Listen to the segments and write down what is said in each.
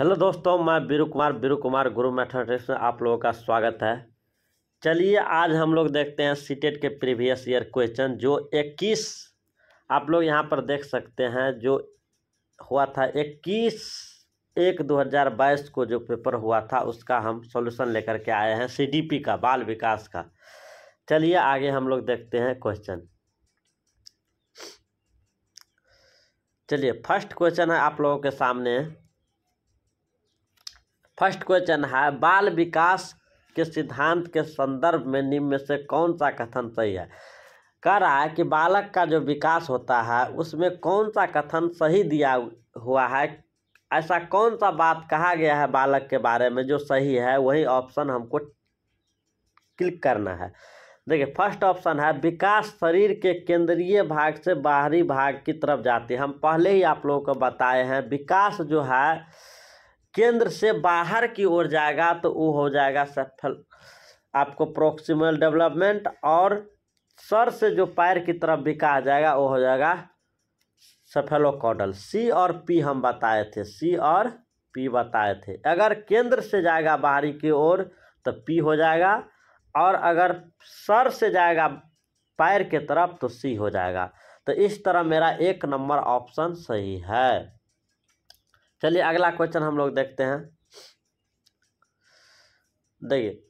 hello दोस्तों मैं बीरू कुमार बीरू कुमार गुरु मैथमेटिक्स में आप लोगों का स्वागत है चलिए आज हम लोग देखते हैं सीटेट के प्रीवियस ईयर क्वेश्चन जो 21 आप लोग यहां पर देख सकते हैं जो हुआ था 21 एक 2022 को जो पेपर हुआ था उसका हम सॉल्यूशन लेकर के आए हैं सीडीपी का बाल विकास का चलिए आगे हम लोग देखते हैं क्वेश्चन चलिए फर्स्ट क्वेश्चन है आप लोगों के सामने फर्स्ट क्वेश्चन है बाल विकास के सिद्धांत के संदर्भ में निम्न से कौन सा कथन सही है कह रहा है कि बालक का जो विकास होता है उसमें कौन सा कथन सही दिया हुआ है ऐसा कौन सा बात कहा गया है बालक के बारे में जो सही है वही ऑप्शन हमको क्लिक करना है देखिए फर्स्ट ऑप्शन है विकास शरीर के केंद्रीय भाग से बाहरी भाग की तरफ जाती है हम पहले ही आप लोगों को बताए हैं विकास जो है केंद्र से बाहर की ओर जाएगा तो वो हो जाएगा सफल आपको प्रोक्सीमल डेवलपमेंट और सर से जो पैर की तरफ बिका जाएगा वो हो जाएगा सफेलोकॉडल सी और पी हम बताए थे सी और पी बताए थे अगर केंद्र से जाएगा बाहरी की ओर तो पी हो जाएगा और अगर सर से जाएगा पैर के तरफ तो सी हो जाएगा तो इस तरह मेरा एक नंबर ऑप्शन सही है चलिए अगला क्वेश्चन हम लोग देखते हैं देखिए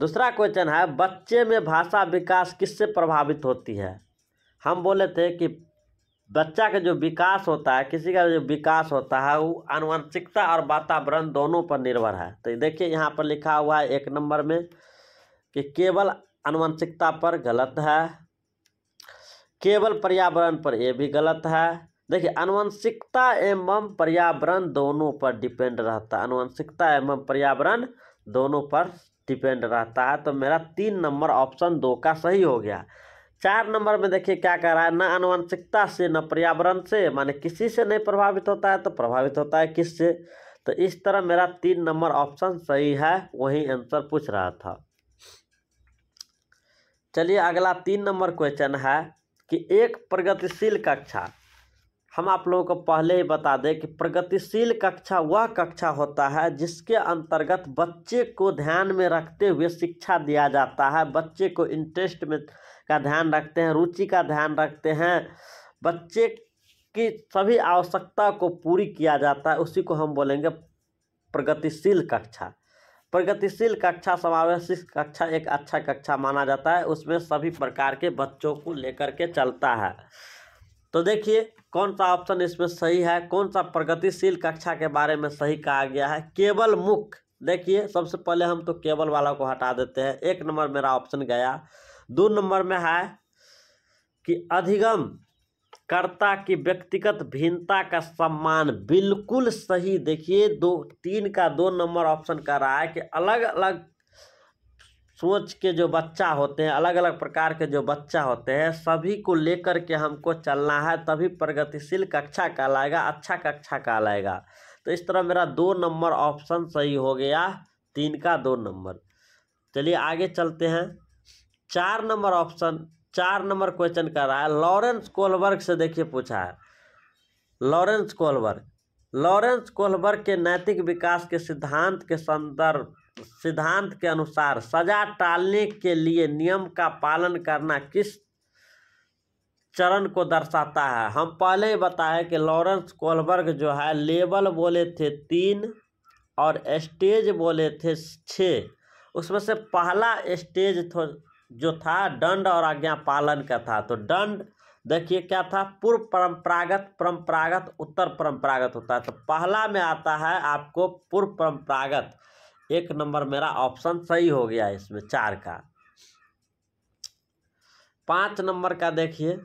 दूसरा क्वेश्चन है बच्चे में भाषा विकास किससे प्रभावित होती है हम बोले थे कि बच्चा का जो विकास होता है किसी का जो विकास होता है वो आनुवंशिकता और वातावरण दोनों पर निर्भर है तो देखिए यहाँ पर लिखा हुआ है एक नंबर में कि केवल आनुवंशिकता पर गलत है केवल पर्यावरण पर ये भी गलत है देखिए अनुवंशिकता एवं पर्यावरण दोनों पर डिपेंड रहता है अनुवंशिकता एवं पर्यावरण दोनों पर डिपेंड रहता है तो मेरा तीन नंबर ऑप्शन दो का सही हो गया चार नंबर में देखिए क्या कह रहा है ना अनुवंशिकता से न पर्यावरण से माने किसी से नहीं प्रभावित होता है तो प्रभावित होता है किससे तो इस तरह मेरा तीन नंबर ऑप्शन सही है वही आंसर पूछ रहा था चलिए अगला तीन नंबर क्वेश्चन है कि एक प्रगतिशील कक्षा हम आप लोगों को पहले ही बता दें कि प्रगतिशील कक्षा वह कक्षा होता है जिसके अंतर्गत बच्चे को ध्यान में रखते हुए शिक्षा दिया जाता है बच्चे को इंटरेस्ट में का ध्यान रखते हैं रुचि का ध्यान रखते हैं बच्चे की सभी आवश्यकता को पूरी किया जाता है उसी को हम बोलेंगे प्रगतिशील कक्षा प्रगतिशील कक्षा समावेशी कक्षा एक अच्छा कक्षा माना जाता है उसमें सभी प्रकार के बच्चों को लेकर के चलता है तो देखिए कौन सा ऑप्शन इसमें सही है कौन सा प्रगतिशील कक्षा के बारे में सही कहा गया है केवल मुख देखिए सबसे पहले हम तो केबल वाला को हटा देते हैं एक नंबर मेरा ऑप्शन गया दो नंबर में है कि अधिगम कर्ता की व्यक्तिगत भिन्नता का सम्मान बिल्कुल सही देखिए दो तीन का दो नंबर ऑप्शन कर रहा है कि अलग अलग सोच के जो बच्चा होते हैं अलग अलग प्रकार के जो बच्चा होते हैं सभी को लेकर के हमको चलना है तभी प्रगतिशील कक्षा कहलाएगा अच्छा कक्षा कहलाएगा तो इस तरह मेरा दो नंबर ऑप्शन सही हो गया तीन का दो नंबर चलिए आगे चलते हैं चार नंबर ऑप्शन चार नंबर क्वेश्चन कर रहा है लॉरेंस कोलबर्ग से देखिए पूछा है लॉरेंस कोलबर्ग लॉरेंस कोलबर्ग के नैतिक विकास के सिद्धांत के संदर्भ सिद्धांत के अनुसार सजा टालने के लिए नियम का पालन करना किस चरण को दर्शाता है हम पहले ही बताए कि लॉरेंस कोलबर्ग जो है लेबल बोले थे तीन और स्टेज बोले थे छः उसमें से पहला स्टेज जो था दंड और आज्ञा पालन का था तो दंड देखिए क्या था पूर्व परंपरागत परंपरागत उत्तर परंपरागत होता है तो पहला में आता है आपको पूर्व परंपरागत एक नंबर मेरा ऑप्शन सही हो गया इसमें चार का पाँच नंबर का देखिए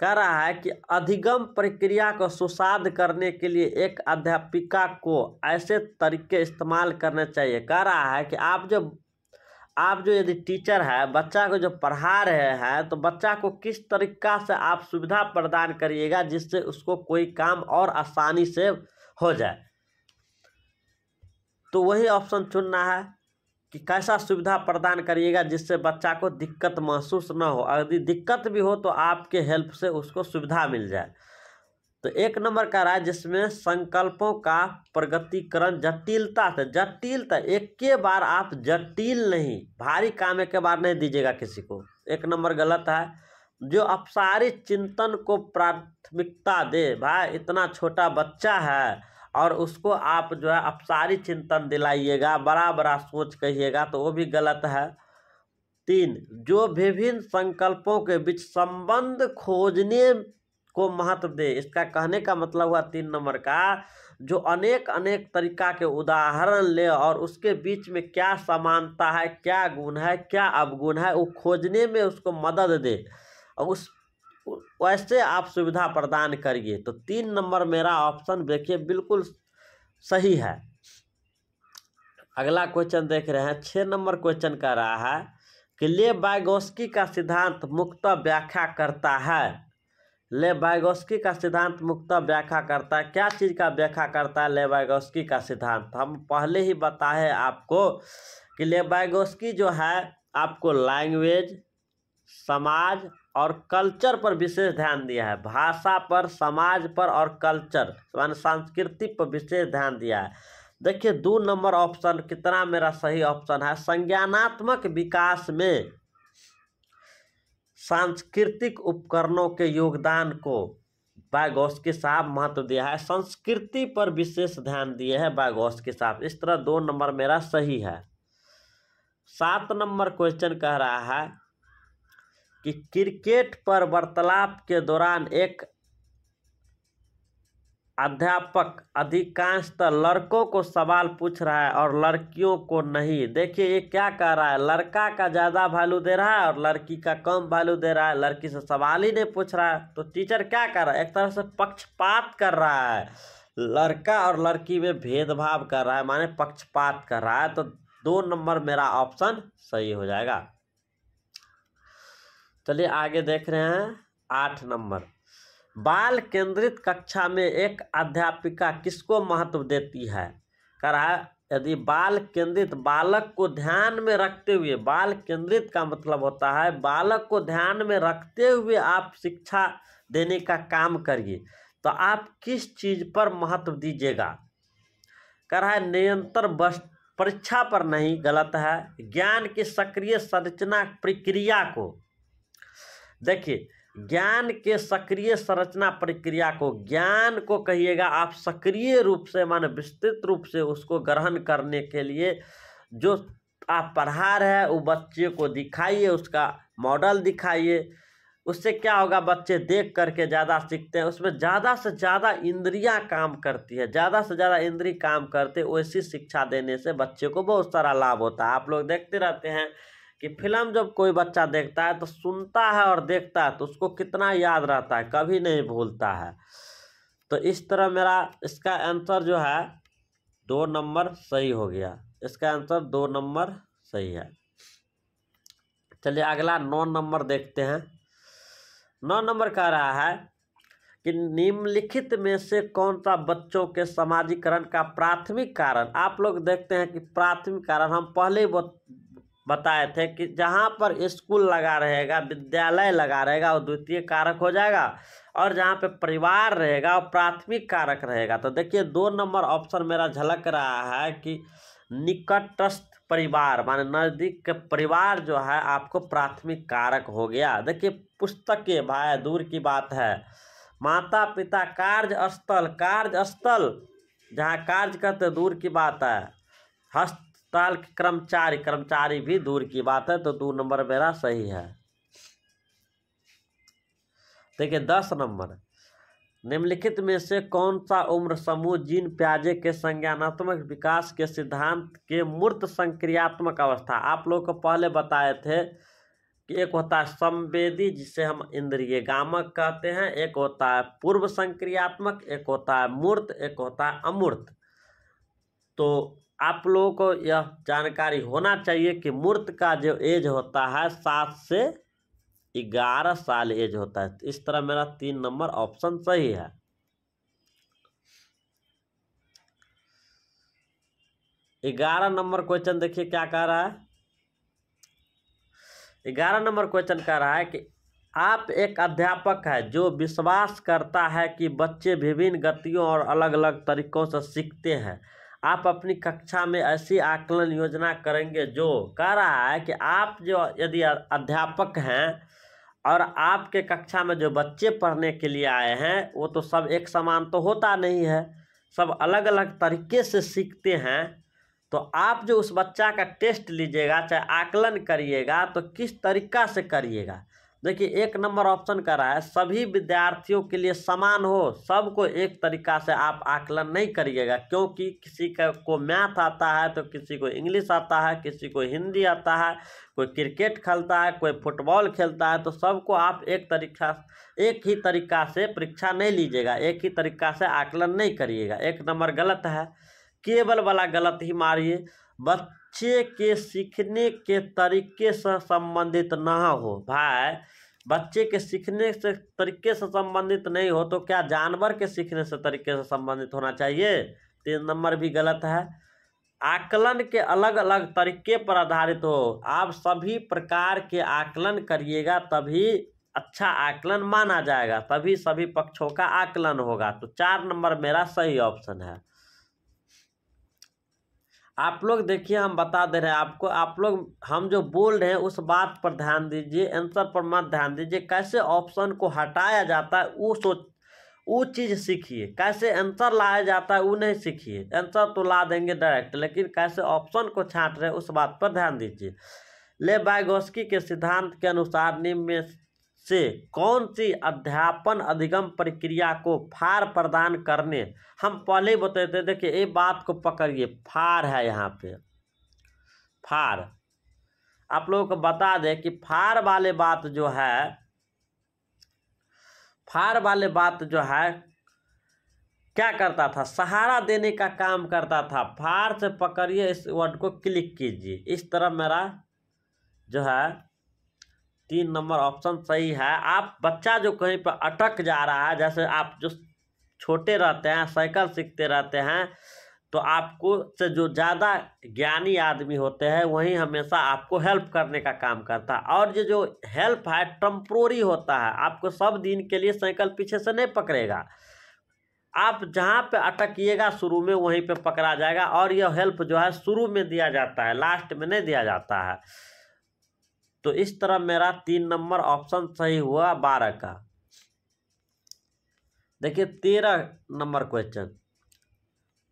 कह रहा है कि अधिगम प्रक्रिया को सुसाद करने के लिए एक अध्यापिका को ऐसे तरीके इस्तेमाल करने चाहिए कह रहा है कि आप जो आप जो यदि टीचर है बच्चा को जो पढ़ा रहे हैं तो बच्चा को किस तरीका से आप सुविधा प्रदान करिएगा जिससे उसको कोई काम और आसानी से हो जाए तो वही ऑप्शन चुनना है कि कैसा सुविधा प्रदान करिएगा जिससे बच्चा को दिक्कत महसूस ना हो यदि दिक्कत भी हो तो आपके हेल्प से उसको सुविधा मिल जाए तो एक नंबर का रहा है जिसमें संकल्पों का प्रगतिकरण जटिलता से जटिलता एक के बार आप जटिल नहीं भारी काम एक बार नहीं दीजिएगा किसी को एक नंबर गलत है जो अपसारी चिंतन को प्राथमिकता दे भाई इतना छोटा बच्चा है और उसको आप जो है अपसारी चिंतन दिलाइएगा बड़ा बड़ा सोच कहिएगा तो वो भी गलत है तीन जो विभिन्न संकल्पों के बीच संबंध खोजने को महत्व दे इसका कहने का मतलब हुआ तीन नंबर का जो अनेक अनेक तरीका के उदाहरण ले और उसके बीच में क्या समानता है क्या गुण है क्या अवगुण है वो खोजने में उसको मदद दे और उस वैसे आप सुविधा प्रदान करिए तो तीन नंबर मेरा ऑप्शन देखिए बिल्कुल सही है अगला क्वेश्चन देख रहे हैं छः नंबर क्वेश्चन कह रहा है कि ले बायगोस्की का सिद्धांत मुक्त व्याख्या करता है ले बायगोस्की का सिद्धांत मुक्त व्याख्या करता है क्या चीज़ का व्याख्या करता है ले बायगोस्की का सिद्धांत हम पहले ही बताए आपको कि ले बायगोस्की जो है आपको लैंग्वेज समाज और कल्चर पर विशेष ध्यान दिया है भाषा पर समाज पर और कल्चर मान संस्कृति पर विशेष ध्यान दिया है देखिए दो नंबर ऑप्शन कितना मेरा सही ऑप्शन है संज्ञानात्मक विकास में सांस्कृतिक उपकरणों के योगदान को के साहब महत्व दिया है संस्कृति पर विशेष ध्यान दिए हैं के साहब इस तरह दो नंबर मेरा सही है सात नंबर क्वेश्चन कह रहा है कि क्रिकेट पर वार्तालाप के दौरान एक अध्यापक अधिकांशतः लड़कों को सवाल पूछ रहा है और लड़कियों को नहीं देखिए ये क्या कह रहा है लड़का का ज़्यादा वैल्यू दे रहा है और लड़की का कम वैल्यू दे रहा है लड़की से सवाल ही नहीं पूछ रहा है तो टीचर क्या कर रहा है एक तरह से पक्षपात कर रहा है लड़का और लड़की में भेदभाव कर रहा है माने पक्षपात कर रहा है तो दो नंबर मेरा ऑप्शन सही हो जाएगा चलिए आगे देख रहे हैं आठ नंबर बाल केंद्रित कक्षा में एक अध्यापिका किसको महत्व देती है करा यदि बाल केंद्रित बालक को ध्यान में रखते हुए बाल केंद्रित का मतलब होता है बालक को ध्यान में रखते हुए आप शिक्षा देने का काम करिए तो आप किस चीज़ पर महत्व दीजिएगा कह रहा है निरंतर परीक्षा पर नहीं गलत है ज्ञान की सक्रिय संरचना प्रक्रिया को देखिए ज्ञान के सक्रिय संरचना प्रक्रिया को ज्ञान को कहिएगा आप सक्रिय रूप से मान विस्तृत रूप से उसको ग्रहण करने के लिए जो आप पढ़ा रहे हैं वो बच्चे को दिखाइए उसका मॉडल दिखाइए उससे क्या होगा बच्चे देख करके ज़्यादा सीखते हैं उसमें ज़्यादा से ज़्यादा इंद्रियां काम करती है ज़्यादा से ज़्यादा इंद्री काम करते वैसी शिक्षा देने से बच्चे को बहुत सारा लाभ होता है आप लोग देखते रहते हैं कि फिल्म जब कोई बच्चा देखता है तो सुनता है और देखता है तो उसको कितना याद रहता है कभी नहीं भूलता है तो इस तरह मेरा इसका आंसर जो है दो नंबर सही हो गया इसका आंसर दो नंबर सही है चलिए अगला नौ नंबर देखते हैं नौ नंबर कह रहा है कि निम्नलिखित में से कौन सा बच्चों के समाजीकरण का प्राथमिक कारण आप लोग देखते हैं कि प्राथमिक कारण हम पहले बताए थे कि जहाँ पर स्कूल लगा रहेगा विद्यालय लगा रहेगा वो द्वितीय कारक हो जाएगा और जहाँ पे परिवार रहेगा वो प्राथमिक कारक रहेगा तो देखिए दो नंबर ऑप्शन मेरा झलक रहा है कि निकटस्थ परिवार माने नज़दीक के परिवार जो है आपको प्राथमिक कारक हो गया देखिए पुस्तकें भाई दूर की बात है माता पिता कार्यस्थल कार्यस्थल जहाँ कार्य करते दूर की बात है हस्त ताल के कर्मचारी कर्मचारी भी दूर की बात है तो दो नंबर मेरा सही है देखिए दस नंबर निम्नलिखित में से कौन सा उम्र समूह जीन प्याजे के संज्ञानात्मक विकास के सिद्धांत के मूर्त संक्रियात्मक अवस्था आप लोग को पहले बताए थे कि एक होता है संवेदी जिसे हम इंद्रिय गामक कहते हैं एक होता है पूर्व संक्रियात्मक एक होता है मूर्त एक होता है अमूर्त तो आप लोगों को यह जानकारी होना चाहिए कि मूर्त का जो एज होता है सात से ग्यारह साल एज होता है इस तरह मेरा तीन नंबर ऑप्शन सही है ग्यारह नंबर क्वेश्चन देखिए क्या कह रहा है ग्यारह नंबर क्वेश्चन कह रहा है कि आप एक अध्यापक है जो विश्वास करता है कि बच्चे विभिन्न गतियों और अलग अलग तरीकों से सीखते हैं आप अपनी कक्षा में ऐसी आकलन योजना करेंगे जो कह रहा है कि आप जो यदि अध्यापक हैं और आपके कक्षा में जो बच्चे पढ़ने के लिए आए हैं वो तो सब एक समान तो होता नहीं है सब अलग अलग तरीके से सीखते हैं तो आप जो उस बच्चा का टेस्ट लीजिएगा चाहे आकलन करिएगा तो किस तरीका से करिएगा देखिए एक नंबर ऑप्शन कर रहा है सभी विद्यार्थियों के लिए समान हो सबको एक तरीका से आप आकलन नहीं करिएगा क्योंकि किसी का को मैथ आता है तो किसी को इंग्लिश आता है किसी को हिंदी आता है कोई क्रिकेट खेलता है कोई फुटबॉल खेलता है तो सबको आप एक तरीका एक ही तरीका से परीक्षा नहीं लीजिएगा एक ही तरीका से आकलन नहीं करिएगा एक नंबर गलत है केवल वाला गलत ही मारिए बस बच्चे के सीखने के तरीके से संबंधित ना हो भाई बच्चे के सीखने से तरीके से संबंधित नहीं हो तो क्या जानवर के सीखने से तरीके से संबंधित होना चाहिए तीन नंबर भी गलत है आकलन के अलग अलग तरीके पर आधारित हो आप सभी प्रकार के आकलन करिएगा तभी अच्छा आकलन माना जाएगा तभी सभी पक्षों का आकलन होगा तो चार नंबर मेरा सही ऑप्शन है आप लोग देखिए हम बता दे रहे हैं आपको आप लोग हम जो बोल रहे हैं उस बात पर ध्यान दीजिए आंसर पर मत ध्यान दीजिए कैसे ऑप्शन को हटाया जाता है वो सोच वो चीज़ सीखिए कैसे आंसर लाया जाता है वो नहीं सीखिए आंसर तो ला देंगे डायरेक्ट लेकिन कैसे ऑप्शन को छाँट रहे हैं उस बात पर ध्यान दीजिए ले बायगोस्की के सिद्धांत के अनुसार निम्न में से कौन सी अध्यापन अधिगम प्रक्रिया को फार प्रदान करने हम पहले ही बताते देखिए ये बात को पकड़िए फार है यहाँ पे फार आप लोगों को बता दें कि फार वाले बात जो है फार वाले बात जो है क्या करता था सहारा देने का काम करता था फार से पकड़िए इस वर्ड को क्लिक कीजिए इस तरह मेरा जो है तीन नंबर ऑप्शन सही है आप बच्चा जो कहीं पर अटक जा रहा है जैसे आप जो छोटे रहते हैं साइकिल सीखते रहते हैं तो आपको से जो ज़्यादा ज्ञानी आदमी होते हैं वही हमेशा आपको हेल्प करने का काम करता है और ये जो हेल्प है टम्प्रोरी होता है आपको सब दिन के लिए साइकिल पीछे से नहीं पकड़ेगा आप जहाँ पे अटकिएगा शुरू में वहीं पे पकड़ा जाएगा और यह हेल्प जो है शुरू में दिया जाता है लास्ट में नहीं दिया जाता है तो इस तरह मेरा तीन नंबर ऑप्शन सही हुआ बारह का देखिए तेरह नंबर क्वेश्चन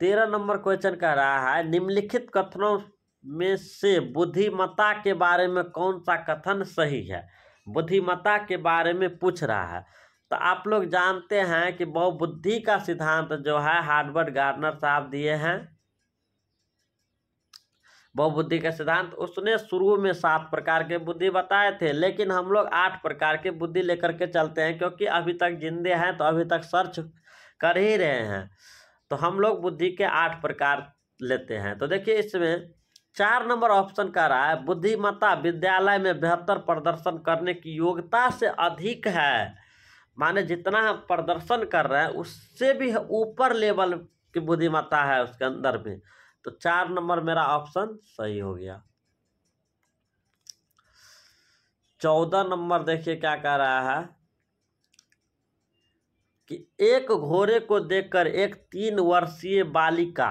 तेरह नंबर क्वेश्चन कह रहा है निम्नलिखित कथनों में से बुद्धिमता के बारे में कौन सा कथन सही है बुद्धिमता के बारे में पूछ रहा है तो आप लोग जानते हैं कि बहुबुद्धि का सिद्धांत जो है हार्डवर्ड गार्डनर साहब दिए हैं बहुबुद्धि का सिद्धांत उसने शुरू में सात प्रकार के बुद्धि बताए थे लेकिन हम लोग आठ प्रकार के बुद्धि लेकर के चलते हैं क्योंकि अभी तक जिंदे हैं तो अभी तक सर्च कर ही रहे हैं तो हम लोग बुद्धि के आठ प्रकार लेते हैं तो देखिए इसमें चार नंबर ऑप्शन कह रहा है बुद्धिमत्ता विद्यालय में बेहतर प्रदर्शन करने की योग्यता से अधिक है माने जितना हम प्रदर्शन कर रहे हैं उससे भी ऊपर लेवल की बुद्धिमत्ता है उसके अंदर में तो चार नंबर मेरा ऑप्शन सही हो गया चौदह नंबर देखिए क्या कह रहा है कि एक घोड़े को देखकर एक तीन वर्षीय बालिका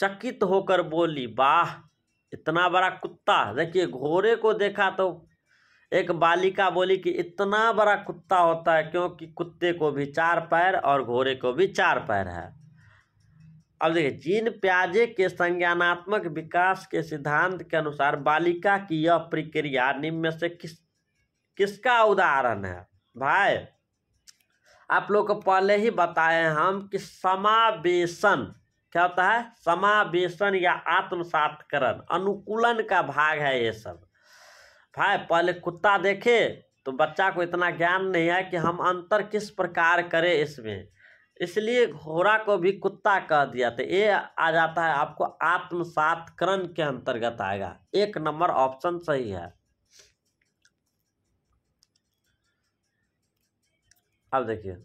चकित होकर बोली वाह इतना बड़ा कुत्ता देखिए घोड़े को देखा तो एक बालिका बोली कि इतना बड़ा कुत्ता होता है क्योंकि कुत्ते को भी चार पैर और घोड़े को भी चार पैर है अब देखिए जीन प्याजे के संज्ञानात्मक विकास के सिद्धांत के अनुसार बालिका की यह प्रक्रिया निम्न से किस किसका उदाहरण है भाई आप लोग को पहले ही बताए हम कि समावेशन क्या होता है समावेशन या आत्मसातकरण अनुकूलन का भाग है ये सब भाई पहले कुत्ता देखे तो बच्चा को इतना ज्ञान नहीं है कि हम अंतर किस प्रकार करें इसमें इसलिए घोड़ा को भी कुत्ता कह दिया था तो ये आ जाता है आपको आत्मसातकरण के अंतर्गत आएगा एक नंबर ऑप्शन सही है अब देखिए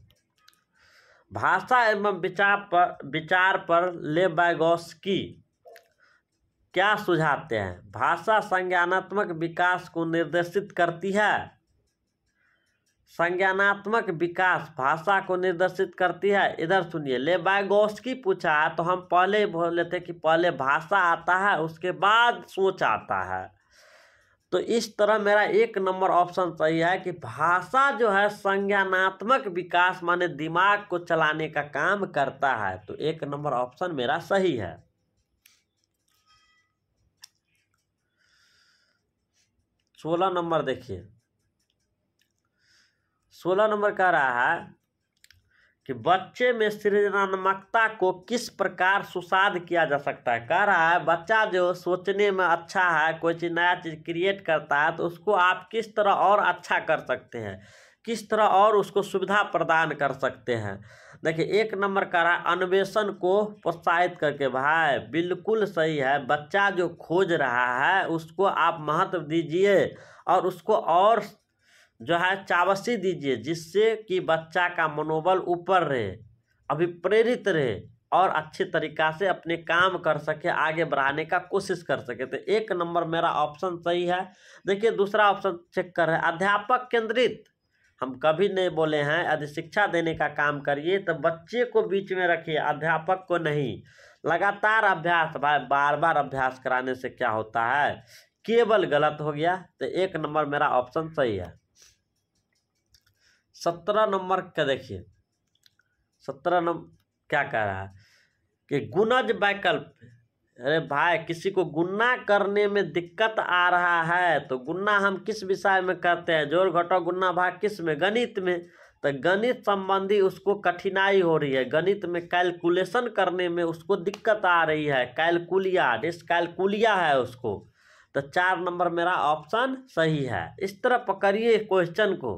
भाषा एवं विचार पर विचार पर ले बैगोस्की क्या सुझाते हैं भाषा संज्ञानात्मक विकास को निर्देशित करती है संज्ञानात्मक विकास भाषा को निर्देशित करती है इधर सुनिए ले बायगोस्की पूछा तो हम पहले ही बोल लेते कि पहले भाषा आता है उसके बाद सोच आता है तो इस तरह मेरा एक नंबर ऑप्शन सही है कि भाषा जो है संज्ञानात्मक विकास माने दिमाग को चलाने का काम करता है तो एक नंबर ऑप्शन मेरा सही है सोलह नंबर देखिए सोलह नंबर कह रहा है कि बच्चे में सृजनात्मकता को किस प्रकार सुसाद किया जा सकता है कह रहा है बच्चा जो सोचने में अच्छा है कोई चीज़ नया चीज़ क्रिएट करता है तो उसको आप किस तरह और अच्छा कर सकते हैं किस तरह और उसको सुविधा प्रदान कर सकते हैं देखिए एक नंबर कह रहा है अन्वेषण को प्रोत्साहित करके भाई बिल्कुल सही है बच्चा जो खोज रहा है उसको आप महत्व दीजिए और उसको और जो है चावसी दीजिए जिससे कि बच्चा का मनोबल ऊपर रहे अभी प्रेरित रहे और अच्छे तरीका से अपने काम कर सके आगे बढ़ाने का कोशिश कर सके तो एक नंबर मेरा ऑप्शन सही है देखिए दूसरा ऑप्शन चेक कर रहे अध्यापक केंद्रित हम कभी नहीं बोले हैं यदि शिक्षा देने का काम करिए तो बच्चे को बीच में रखिए अध्यापक को नहीं लगातार अभ्यास भाई बार बार अभ्यास कराने से क्या होता है केवल गलत हो गया तो एक नंबर मेरा ऑप्शन सही है सत्रह नंबर का देखिए सत्रह नंबर क्या कह रहा है कि गुनज वैकल्प अरे भाई किसी को गुन्ना करने में दिक्कत आ रहा है तो गुन्ना हम किस विषय में करते हैं जोर घटो गुन्ना भाग किस में गणित में तो गणित संबंधी उसको कठिनाई हो रही है गणित में कैलकुलेशन करने में उसको दिक्कत आ रही है कैलकुलिया डिस कैलकुलिया है उसको तो चार नंबर मेरा ऑप्शन सही है इस तरह पकड़िए क्वेश्चन को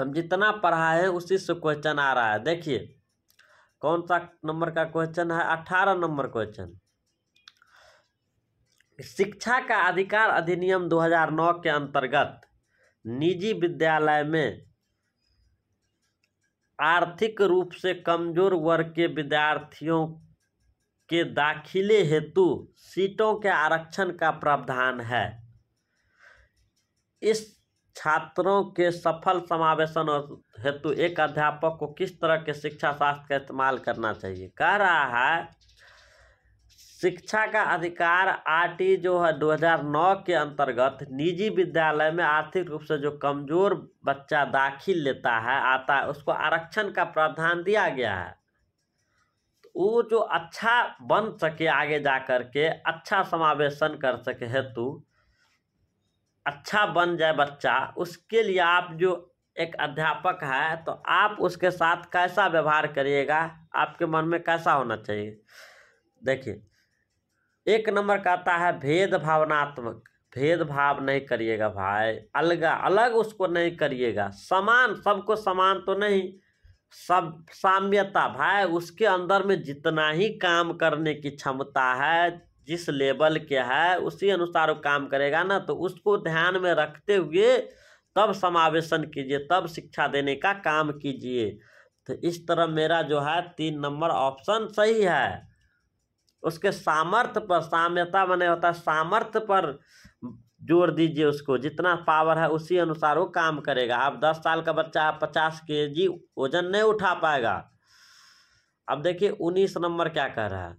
तो हम जितना पढ़ा है उसी से क्वेश्चन आ रहा है देखिए कौन सा नंबर का क्वेश्चन है अठारह नंबर क्वेश्चन शिक्षा का अधिकार अधिनियम 2009 के अंतर्गत निजी विद्यालय में आर्थिक रूप से कमजोर वर्ग के विद्यार्थियों के दाखिले हेतु सीटों के आरक्षण का प्रावधान है इस छात्रों के सफल समावेशन और हेतु एक अध्यापक को किस तरह के शिक्षा शास्त्र का इस्तेमाल करना चाहिए कह रहा है शिक्षा का अधिकार आरटी जो है 2009 के अंतर्गत निजी विद्यालय में आर्थिक रूप से जो कमजोर बच्चा दाखिल लेता है आता है उसको आरक्षण का प्रावधान दिया गया है तो वो जो अच्छा बन सके आगे जा कर के अच्छा समावेशन कर सके हेतु अच्छा बन जाए बच्चा उसके लिए आप जो एक अध्यापक है तो आप उसके साथ कैसा व्यवहार करिएगा आपके मन में कैसा होना चाहिए देखिए एक नंबर कहता है भेद भावनात्मक भेद भाव नहीं करिएगा भाई अलगा अलग उसको नहीं करिएगा समान सबको समान तो नहीं सब साम्यता भाई उसके अंदर में जितना ही काम करने की क्षमता है जिस लेवल के है उसी अनुसार वो काम करेगा ना तो उसको ध्यान में रखते हुए तब समावेशन कीजिए तब शिक्षा देने का काम कीजिए तो इस तरह मेरा जो है तीन नंबर ऑप्शन सही है उसके सामर्थ्य पर साम्यता बने होता है सामर्थ्य पर जोर दीजिए उसको जितना पावर है उसी अनुसार वो काम करेगा अब दस साल का बच्चा पचास के जी वजन नहीं उठा पाएगा अब देखिए उन्नीस नंबर क्या कह रहा है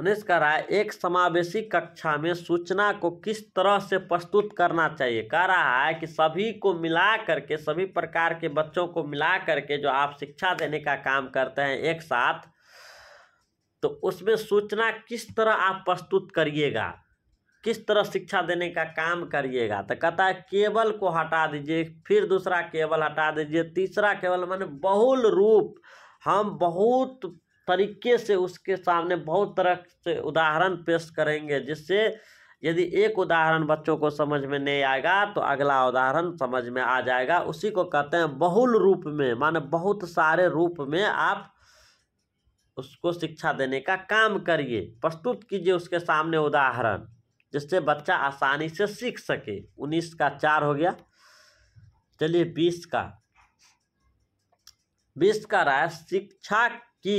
उन्नीस का रहा एक समावेशी कक्षा में सूचना को किस तरह से प्रस्तुत करना चाहिए कह रहा है कि सभी को मिला करके सभी प्रकार के बच्चों को मिला करके जो आप शिक्षा देने का काम करते हैं एक साथ तो उसमें सूचना किस तरह आप प्रस्तुत करिएगा किस तरह शिक्षा देने का काम करिएगा तो कहता है केबल को हटा दीजिए फिर दूसरा केबल हटा दीजिए तीसरा केबल मान बहुल रूप हम बहुत तरीके से उसके सामने बहुत तरह से उदाहरण पेश करेंगे जिससे यदि एक उदाहरण बच्चों को समझ में नहीं आएगा तो अगला उदाहरण समझ में आ जाएगा उसी को कहते हैं बहुल रूप में माने बहुत सारे रूप में आप उसको शिक्षा देने का काम करिए प्रस्तुत कीजिए उसके सामने उदाहरण जिससे बच्चा आसानी से सीख सके उन्नीस का चार हो गया चलिए बीस का बीस का राय शिक्षा की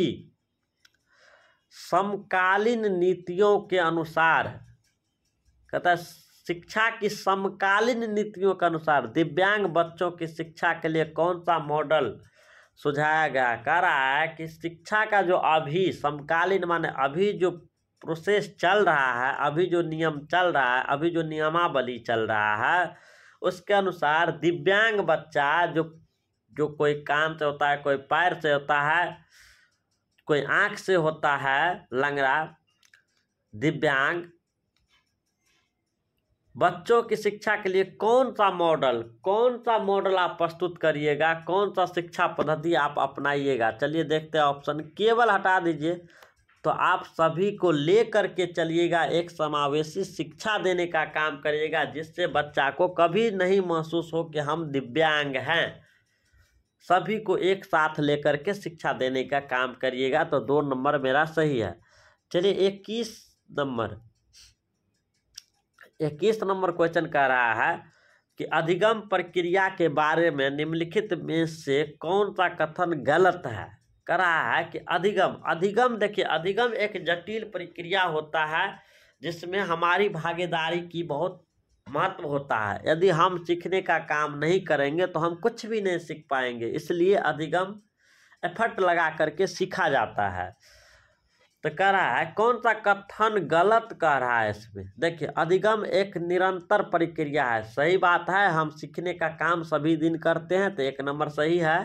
समकालीन नीतियों के अनुसार कहता है शिक्षा की समकालीन नीतियों के अनुसार दिव्यांग बच्चों की शिक्षा के लिए कौन सा मॉडल सुझाया गया कह रहा है कि शिक्षा का जो अभी समकालीन माने अभी जो प्रोसेस चल रहा है अभी जो नियम चल रहा है अभी जो नियमावली चल रहा है उसके अनुसार दिव्यांग बच्चा जो जो कोई कान से होता है कोई पैर से होता है कोई आँख से होता है लंगड़ा दिव्यांग बच्चों की शिक्षा के लिए कौन सा मॉडल कौन सा मॉडल आप प्रस्तुत करिएगा कौन सा शिक्षा पद्धति आप अपनाइएगा चलिए देखते हैं ऑप्शन केवल हटा दीजिए तो आप सभी को ले करके चलिएगा एक समावेशी शिक्षा देने का काम करिएगा जिससे बच्चा को कभी नहीं महसूस हो कि हम दिव्यांग हैं सभी को एक साथ लेकर के शिक्षा देने का काम करिएगा तो दो नंबर मेरा सही है चलिए इक्कीस नंबर इक्कीस नंबर क्वेश्चन कह रहा है कि अधिगम प्रक्रिया के बारे में निम्नलिखित में से कौन सा कथन गलत है कह रहा है कि अधिगम अधिगम देखिए अधिगम एक जटिल प्रक्रिया होता है जिसमें हमारी भागीदारी की बहुत महत्व होता है यदि हम सीखने का काम नहीं करेंगे तो हम कुछ भी नहीं सीख पाएंगे इसलिए अधिगम एफर्ट लगा करके सीखा जाता है तो कह रहा है कौन सा कथन गलत कह रहा है इसमें देखिए अधिगम एक निरंतर प्रक्रिया है सही बात है हम सीखने का काम सभी दिन करते हैं तो एक नंबर सही है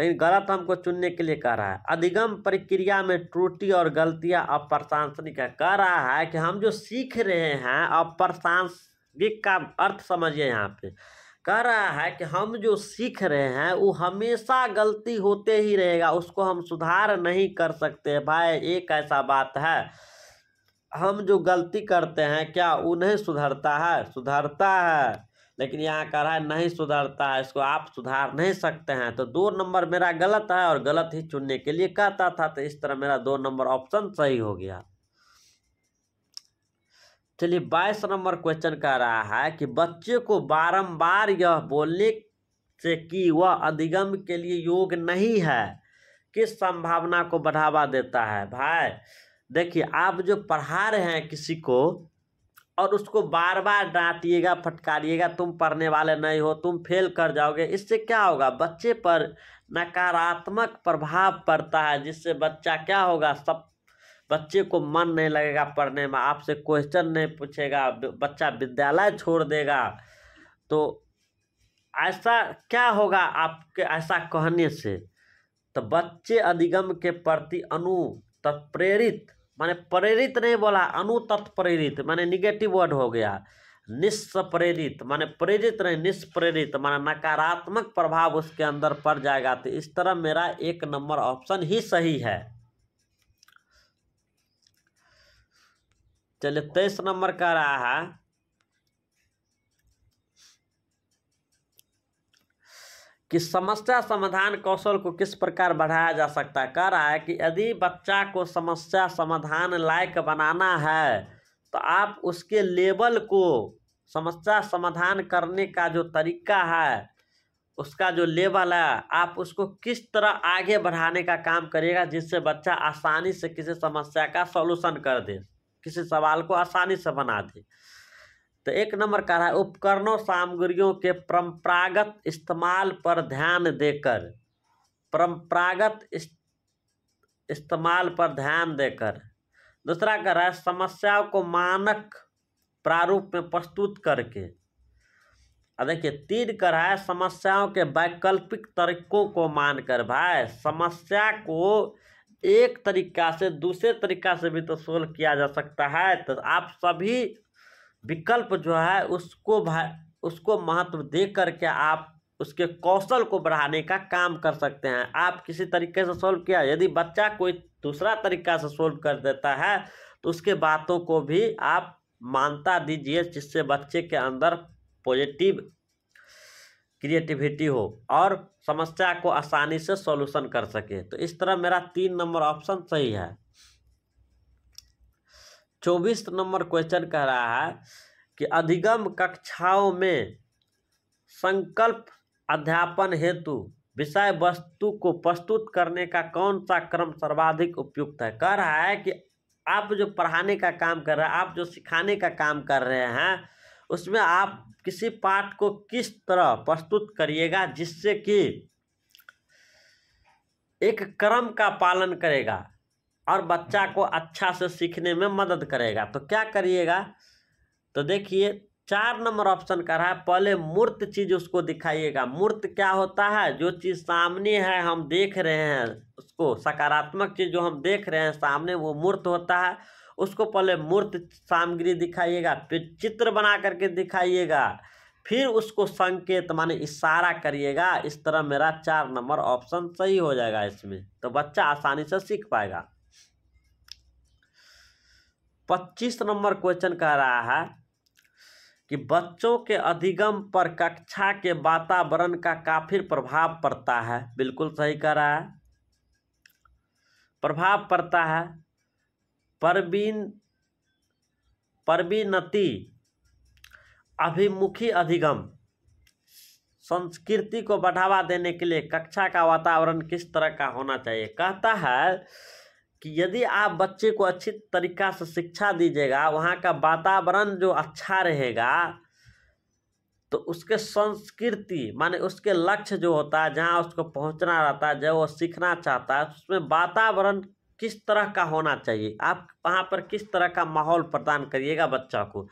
लेकिन गलत हमको चुनने के लिए कह रहा है अधिगम प्रक्रिया में त्रुटि और गलतियां अप्रशासनिक है कह रहा है कि हम जो सीख रहे हैं अप्रशासनिक का अर्थ समझिए यहाँ पे कह रहा है कि हम जो सीख रहे हैं वो हमेशा गलती होते ही रहेगा उसको हम सुधार नहीं कर सकते भाई एक ऐसा बात है हम जो गलती करते हैं क्या उन्हें सुधरता है सुधरता है लेकिन यहाँ कह रहा है नहीं सुधरता है इसको आप सुधार नहीं सकते हैं तो दो नंबर मेरा गलत है और गलत ही चुनने के लिए कहता था तो इस तरह मेरा दो नंबर ऑप्शन सही हो गया चलिए बाईस नंबर क्वेश्चन कह रहा है कि बच्चे को बारंबार यह बोलने से कि वह अधिगम के लिए योग नहीं है किस संभावना को बढ़ावा देता है भाई देखिए आप जो पढ़ा रहे हैं किसी को और उसको बार बार डांटिएगा फटकारिएगा तुम पढ़ने वाले नहीं हो तुम फेल कर जाओगे इससे क्या होगा बच्चे पर नकारात्मक प्रभाव पड़ता है जिससे बच्चा क्या होगा सब बच्चे को मन नहीं लगेगा पढ़ने में आपसे क्वेश्चन नहीं पूछेगा बच्चा विद्यालय छोड़ देगा तो ऐसा क्या होगा आपके ऐसा कहने से तो बच्चे अधिगम के प्रति अनु तत्प्रेरित माने प्रेरित नहीं बोला अनुतप्त प्रेरित माने निगेटिव वर्ड हो गया निष्प्रेरित माने प्रेरित नहीं निष्प्रेरित माने नकारात्मक प्रभाव उसके अंदर पड़ जाएगा तो इस तरह मेरा एक नंबर ऑप्शन ही सही है चलिए तेईस नंबर का रहा है कि समस्या समाधान कौशल को किस प्रकार बढ़ाया जा सकता है कह रहा है कि यदि बच्चा को समस्या समाधान लायक बनाना है तो आप उसके लेवल को समस्या समाधान करने का जो तरीका है उसका जो लेवल है आप उसको किस तरह आगे बढ़ाने का काम करिएगा जिससे बच्चा आसानी से किसी समस्या का सॉल्यूशन कर दे किसी सवाल को आसानी से बना दे तो एक नंबर कह रहा है उपकरणों सामग्रियों के परंपरागत इस्तेमाल पर ध्यान देकर परंपरागत इस्तेमाल पर ध्यान देकर दूसरा कह रहा है समस्याओं को मानक प्रारूप में प्रस्तुत करके अब देखिए तीन कर रहा है समस्याओं के वैकल्पिक तरीकों को मानकर भाई समस्या को एक तरीका से दूसरे तरीका से भी तो सोल्व किया जा सकता है तो आप सभी विकल्प जो है उसको उसको महत्व दे करके आप उसके कौशल को बढ़ाने का काम कर सकते हैं आप किसी तरीके से सोल्व किया यदि बच्चा कोई दूसरा तरीका से सोल्व कर देता है तो उसके बातों को भी आप मानता दीजिए जिससे बच्चे के अंदर पॉजिटिव क्रिएटिविटी हो और समस्या को आसानी से सॉल्यूशन कर सके तो इस तरह मेरा तीन नंबर ऑप्शन सही है चौबीस नंबर क्वेश्चन कह रहा है कि अधिगम कक्षाओं में संकल्प अध्यापन हेतु विषय वस्तु को प्रस्तुत करने का कौन सा क्रम सर्वाधिक उपयुक्त है कह रहा है कि आप जो पढ़ाने का काम कर रहे हैं आप जो सिखाने का काम कर रहे हैं उसमें आप किसी पाठ को किस तरह प्रस्तुत करिएगा जिससे कि एक क्रम का पालन करेगा और बच्चा को अच्छा से सीखने में मदद करेगा तो क्या करिएगा तो देखिए चार नंबर ऑप्शन कर रहा है पहले मूर्त चीज उसको दिखाइएगा मूर्त क्या होता है जो चीज सामने है हम देख रहे हैं उसको सकारात्मक चीज जो हम देख रहे हैं सामने वो मूर्त होता है उसको पहले मूर्त सामग्री दिखाइएगा फिर चित्र बना करके दिखाइएगा फिर उसको संकेत माने इशारा करिएगा इस तरह मेरा चार नंबर ऑप्शन सही हो जाएगा इसमें तो बच्चा आसानी से सीख पाएगा पच्चीस नंबर क्वेश्चन कह रहा है कि बच्चों के अधिगम पर कक्षा के वातावरण का काफी प्रभाव पड़ता है बिल्कुल सही कह रहा है प्रभाव पड़ता है परवीन परवीनति अभिमुखी अधिगम संस्कृति को बढ़ावा देने के लिए कक्षा का वातावरण किस तरह का होना चाहिए कहता है कि यदि आप बच्चे को अच्छी तरीका से शिक्षा दीजिएगा वहाँ का वातावरण जो अच्छा रहेगा तो उसके संस्कृति माने उसके लक्ष्य जो होता है जहाँ उसको पहुँचना रहता है जो वो सीखना चाहता है उसमें वातावरण किस तरह का होना चाहिए आप वहाँ पर किस तरह का माहौल प्रदान करिएगा बच्चा को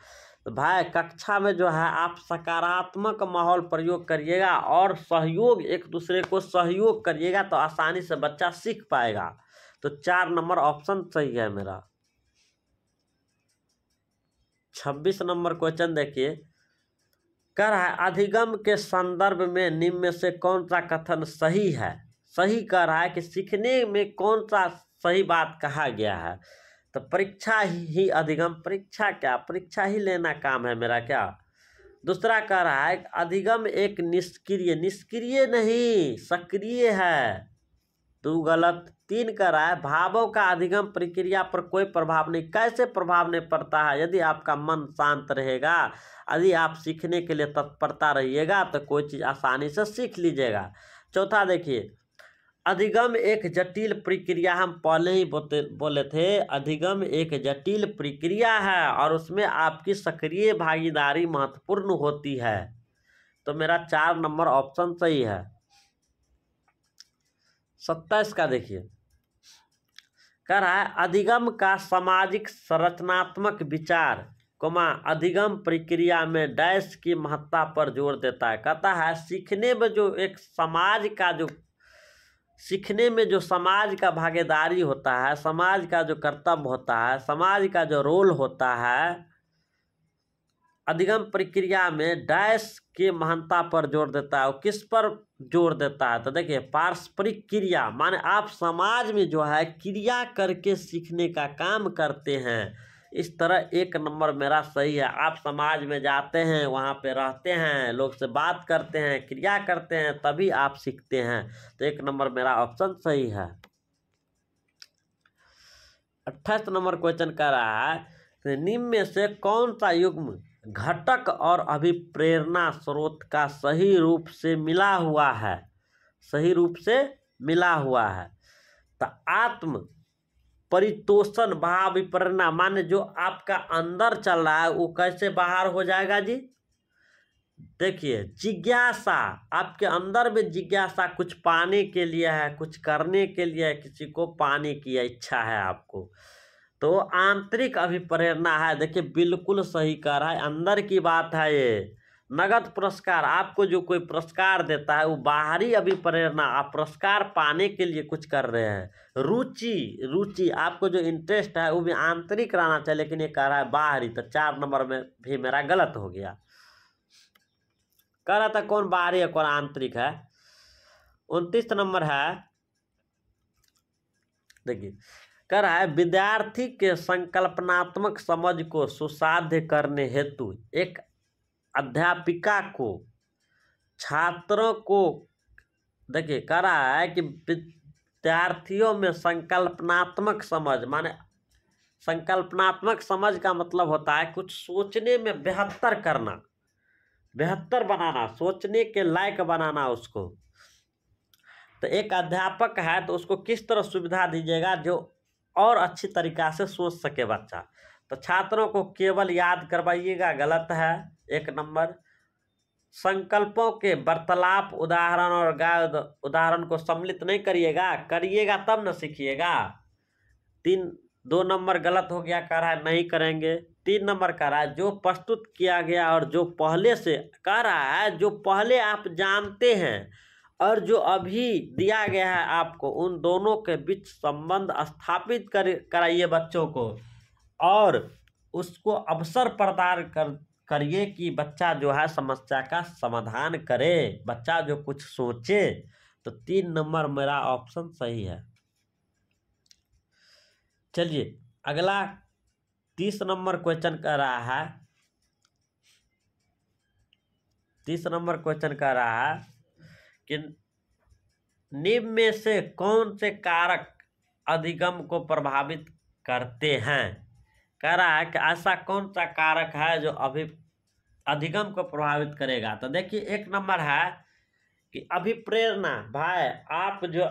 तो भाई कक्षा में जो है आप सकारात्मक माहौल प्रयोग करिएगा और सहयोग एक दूसरे को सहयोग करिएगा तो आसानी से बच्चा सीख पाएगा तो चार नंबर ऑप्शन सही है मेरा छब्बीस नंबर क्वेश्चन देखिए कह रहा है अधिगम के संदर्भ में निम्न में से कौन सा कथन सही है सही कह रहा है कि सीखने में कौन सा सही बात कहा गया है तो परीक्षा ही अधिगम परीक्षा क्या परीक्षा ही लेना काम है मेरा क्या दूसरा कह रहा है अधिगम एक निष्क्रिय निष्क्रिय नहीं सक्रिय है तो गलत तीन का राय भावों का अधिगम प्रक्रिया पर कोई प्रभाव नहीं कैसे प्रभाव नहीं पड़ता है यदि आपका मन शांत रहेगा यदि आप सीखने के लिए तत्परता रहिएगा तो कोई चीज़ आसानी से सीख लीजिएगा चौथा देखिए अधिगम एक जटिल प्रक्रिया हम पहले ही बोते बोले थे अधिगम एक जटिल प्रक्रिया है और उसमें आपकी सक्रिय भागीदारी महत्वपूर्ण होती है तो मेरा चार नंबर ऑप्शन सही है सत्ताईस का देखिए कह रहा है अधिगम का सामाजिक संरचनात्मक विचार कोमा अधिगम प्रक्रिया में डैश की महत्ता पर जोर देता है कहता है सीखने में जो एक समाज का जो सीखने में जो समाज का भागीदारी होता है समाज का जो कर्तव्य होता है समाज का जो रोल होता है अधिगम प्रक्रिया में डैश के महानता पर जोर देता है और किस पर जोर देता है तो देखिए पारस्परिक क्रिया माने आप समाज में जो है क्रिया करके सीखने का काम करते हैं इस तरह एक नंबर मेरा सही है आप समाज में जाते हैं वहाँ पे रहते हैं लोग से बात करते हैं क्रिया करते हैं तभी आप सीखते हैं तो एक नंबर मेरा ऑप्शन सही है अट्ठाईस नंबर क्वेश्चन कह रहा है निम्न में से कौन सा युग्म घटक और अभिप्रेरणा स्रोत का सही रूप से मिला हुआ है सही रूप से मिला हुआ है तो आत्म परितोषण भाविप्रेरणा अभिप्रेरणा माने जो आपका अंदर चल रहा है वो कैसे बाहर हो जाएगा जी देखिए जिज्ञासा आपके अंदर में जिज्ञासा कुछ पाने के लिए है कुछ करने के लिए है किसी को पाने की इच्छा है आपको तो आंतरिक अभिप्रेरणा है देखिए बिल्कुल सही कह रहा है अंदर की बात है ये नगद पुरस्कार आपको जो कोई पुरस्कार देता है वो बाहरी अभिप्रेरणा आप पुरस्कार पाने के लिए कुछ कर रहे हैं रुचि रुचि आपको जो इंटरेस्ट है वो भी आंतरिक रहना चाहिए लेकिन ये कह रहा है बाहरी तो चार नंबर में भी मेरा गलत हो गया कह रहा था कौन बाहरी है कौन आंतरिक है उनतीस नंबर है देखिए कर है विद्यार्थी के संकल्पनात्मक समझ को सुसाध्य करने हेतु एक अध्यापिका को छात्रों को देखिए कह रहा है कि विद्यार्थियों में संकल्पनात्मक समझ माने संकल्पनात्मक समझ का मतलब होता है कुछ सोचने में बेहतर करना बेहतर बनाना सोचने के लायक बनाना उसको तो एक अध्यापक है तो उसको किस तरह सुविधा दीजिएगा जो और अच्छी तरीक़ा से सोच सके बच्चा तो छात्रों को केवल याद करवाइएगा गलत है एक नंबर संकल्पों के बर्तालाप उदाहरण और गाय उदाहरण को सम्मिलित नहीं करिएगा करिएगा तब न सीखिएगा तीन दो नंबर गलत हो गया कह रहा है नहीं करेंगे तीन नंबर कह रहा है जो प्रस्तुत किया गया और जो पहले से कह रहा है जो पहले आप जानते हैं और जो अभी दिया गया है आपको उन दोनों के बीच संबंध स्थापित कर कराइए बच्चों को और उसको अवसर प्रदान कर करिए कि बच्चा जो है समस्या का समाधान करे बच्चा जो कुछ सोचे तो तीन नंबर मेरा ऑप्शन सही है चलिए अगला तीस नंबर क्वेश्चन कह रहा है तीस नंबर क्वेश्चन कह रहा है कि निम्न में से कौन से कारक अधिगम को प्रभावित करते हैं कह रहा है कि ऐसा कौन सा कारक है जो अभी अधिगम को प्रभावित करेगा तो देखिए एक नंबर है कि अभिप्रेरणा भाई आप जो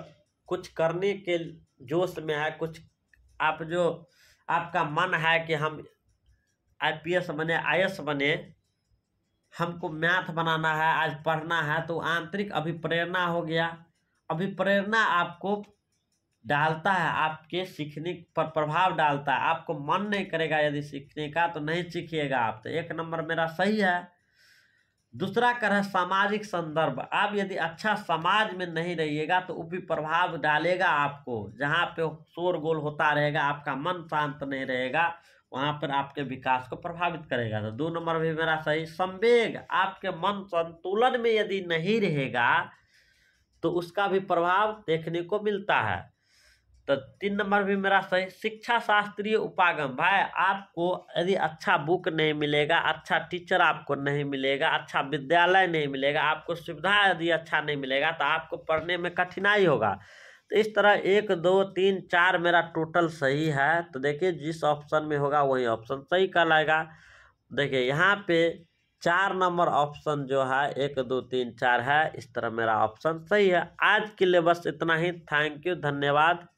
कुछ करने के जोश में है कुछ आप जो आपका मन है कि हम आईपीएस बने आईएएस बने हमको मैथ बनाना है आज पढ़ना है तो आंतरिक अभिप्रेरणा हो गया अभिप्रेरणा आपको डालता है आपके सीखने पर प्रभाव डालता है आपको मन नहीं करेगा यदि सीखने का तो नहीं सीखिएगा आप तो एक नंबर मेरा सही है दूसरा कर है सामाजिक संदर्भ आप यदि अच्छा समाज में नहीं रहिएगा तो भी प्रभाव डालेगा आपको जहाँ पे शोर गोल होता रहेगा आपका मन शांत नहीं रहेगा वहाँ पर आपके विकास को प्रभावित करेगा तो दो नंबर भी मेरा सही संवेग आपके मन संतुलन में यदि नहीं रहेगा तो उसका भी प्रभाव देखने को मिलता है तो तीन नंबर भी मेरा सही शिक्षा शास्त्रीय उपागम भाई आपको यदि अच्छा बुक नहीं मिलेगा अच्छा टीचर आपको नहीं मिलेगा अच्छा विद्यालय नहीं मिलेगा आपको सुविधा यदि अच्छा नहीं मिलेगा तो आपको पढ़ने में कठिनाई होगा तो इस तरह एक दो तीन चार मेरा टोटल सही है तो देखिए जिस ऑप्शन में होगा वही ऑप्शन सही लाएगा देखिए यहाँ पे चार नंबर ऑप्शन जो है एक दो तीन चार है इस तरह मेरा ऑप्शन सही है आज के लिए बस इतना ही थैंक यू धन्यवाद